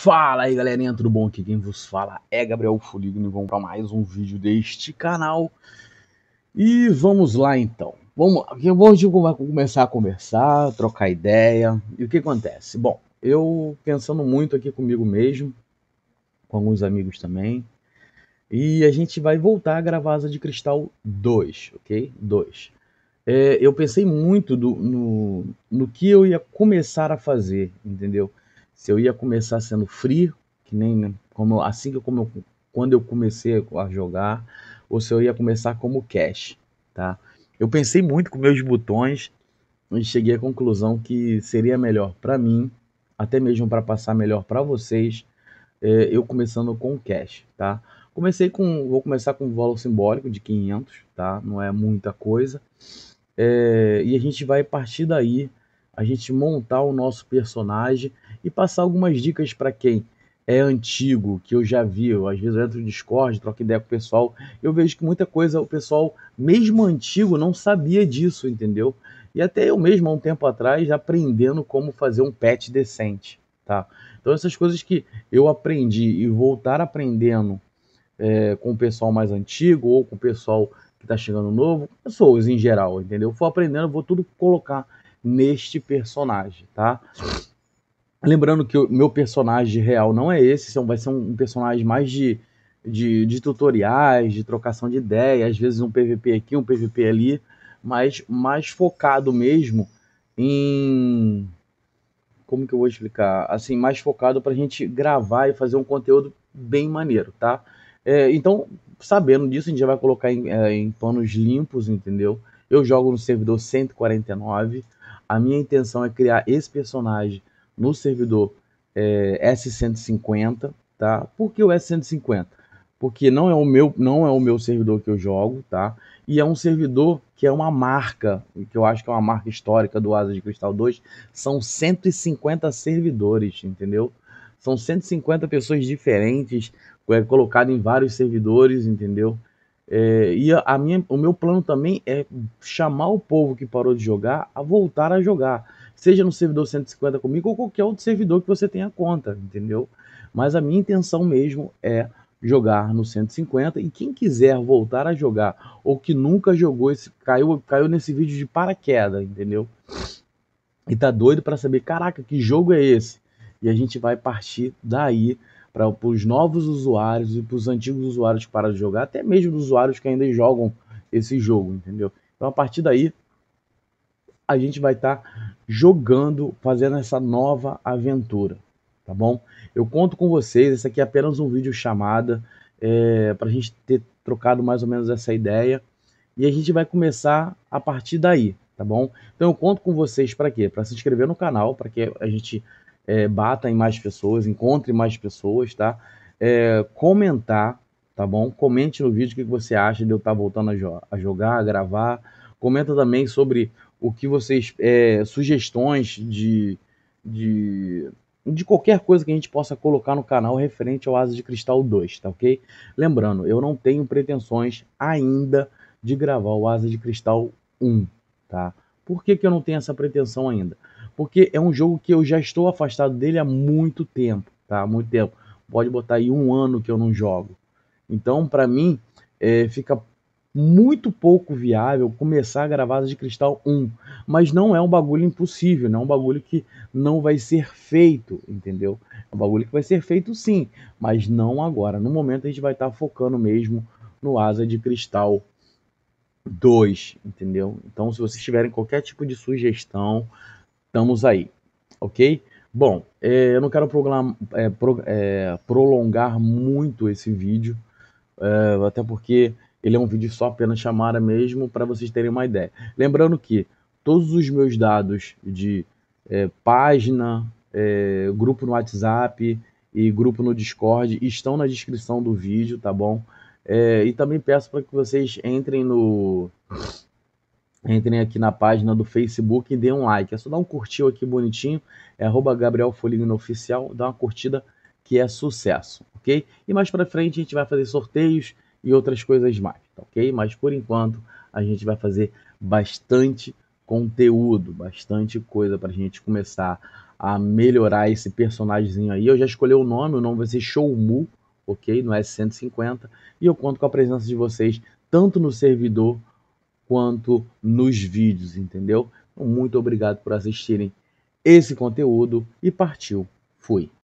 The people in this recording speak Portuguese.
Fala aí galerinha, tudo bom? Aqui quem vos fala é Gabriel Foligno e vamos para mais um vídeo deste canal. E vamos lá então. Vamos, hoje eu tipo, começar a conversar, trocar ideia. E o que acontece? Bom, eu pensando muito aqui comigo mesmo, com alguns amigos também. E a gente vai voltar a gravar Asa de Cristal 2, ok? 2. É, eu pensei muito do, no, no que eu ia começar a fazer, entendeu? se eu ia começar sendo frio, que nem né, como assim que como eu, quando eu comecei a jogar, ou se eu ia começar como cash, tá? Eu pensei muito com meus botões e cheguei à conclusão que seria melhor para mim, até mesmo para passar melhor para vocês, é, eu começando com cash, tá? Comecei com, vou começar com um valor simbólico de 500, tá? Não é muita coisa. É, e a gente vai partir daí a gente montar o nosso personagem e passar algumas dicas para quem é antigo, que eu já vi, eu, às vezes eu entro no Discord, troco ideia com o pessoal, eu vejo que muita coisa o pessoal, mesmo antigo, não sabia disso, entendeu? E até eu mesmo, há um tempo atrás, aprendendo como fazer um pet decente, tá? Então essas coisas que eu aprendi e voltar aprendendo é, com o pessoal mais antigo ou com o pessoal que está chegando novo, pessoas em geral, entendeu? Eu vou aprendendo, vou tudo colocar neste personagem, tá? Lembrando que o meu personagem real não é esse, vai ser um personagem mais de, de, de tutoriais, de trocação de ideia, às vezes um PVP aqui, um PVP ali, mas mais focado mesmo em como que eu vou explicar? Assim, mais focado para a gente gravar e fazer um conteúdo bem maneiro, tá? É, então, sabendo disso, a gente já vai colocar em, é, em panos limpos, entendeu? Eu jogo no servidor 149, a minha intenção é criar esse personagem no servidor é, eh, S150, tá? Por que o S150? Porque não é o meu, não é o meu servidor que eu jogo, tá? E é um servidor que é uma marca, que eu acho que é uma marca histórica do Asa de Cristal 2, são 150 servidores, entendeu? São 150 pessoas diferentes, é, colocadas em vários servidores, entendeu? É, e a, a minha, o meu plano também é chamar o povo que parou de jogar a voltar a jogar. Seja no servidor 150 comigo ou qualquer outro servidor que você tenha conta, entendeu? Mas a minha intenção mesmo é jogar no 150 e quem quiser voltar a jogar ou que nunca jogou esse caiu caiu nesse vídeo de paraquedas, entendeu? E tá doido para saber, caraca, que jogo é esse? E a gente vai partir daí para os novos usuários e para os antigos usuários que pararam de jogar, até mesmo os usuários que ainda jogam esse jogo, entendeu? Então a partir daí a gente vai estar tá jogando, fazendo essa nova aventura, tá bom? Eu conto com vocês, esse aqui é apenas um vídeo chamada é, para a gente ter trocado mais ou menos essa ideia e a gente vai começar a partir daí, tá bom? Então eu conto com vocês para quê? Para se inscrever no canal, para que a gente é, bata em mais pessoas, encontre mais pessoas, tá? É, comentar, tá bom? Comente no vídeo o que você acha de eu estar tá voltando a, jo a jogar, a gravar. Comenta também sobre o que vocês. É, sugestões de, de. de qualquer coisa que a gente possa colocar no canal referente ao Asa de Cristal 2, tá ok? Lembrando, eu não tenho pretensões ainda de gravar o Asa de Cristal 1, tá? Por que, que eu não tenho essa pretensão ainda? porque é um jogo que eu já estou afastado dele há muito tempo, tá? Há muito tempo. Pode botar aí um ano que eu não jogo. Então, para mim, é, fica muito pouco viável começar a gravar de Cristal 1, mas não é um bagulho impossível, não é um bagulho que não vai ser feito, entendeu? É um bagulho que vai ser feito sim, mas não agora. No momento a gente vai estar tá focando mesmo no Asa de Cristal 2, entendeu? Então, se vocês tiverem qualquer tipo de sugestão, estamos aí, ok? Bom, é, eu não quero é, pro, é, prolongar muito esse vídeo, é, até porque ele é um vídeo só apenas chamada mesmo, para vocês terem uma ideia. Lembrando que todos os meus dados de é, página, é, grupo no WhatsApp e grupo no Discord estão na descrição do vídeo, tá bom? e também peço para que vocês entrem no entrem aqui na página do Facebook e dê um like. É só dar um curtiu aqui bonitinho, é arroba Gabriel Foligno Oficial, dá uma curtida que é sucesso, ok? E mais para frente a gente vai fazer sorteios e outras coisas mais, tá ok? Mas por enquanto a gente vai fazer bastante conteúdo, bastante coisa para a gente começar a melhorar esse personagemzinho aí. Eu já escolhi o nome, o nome vai ser Showmu, ok? No S150. E eu conto com a presença de vocês tanto no servidor quanto nos vídeos, entendeu? Muito obrigado por assistirem esse conteúdo e partiu. Fui.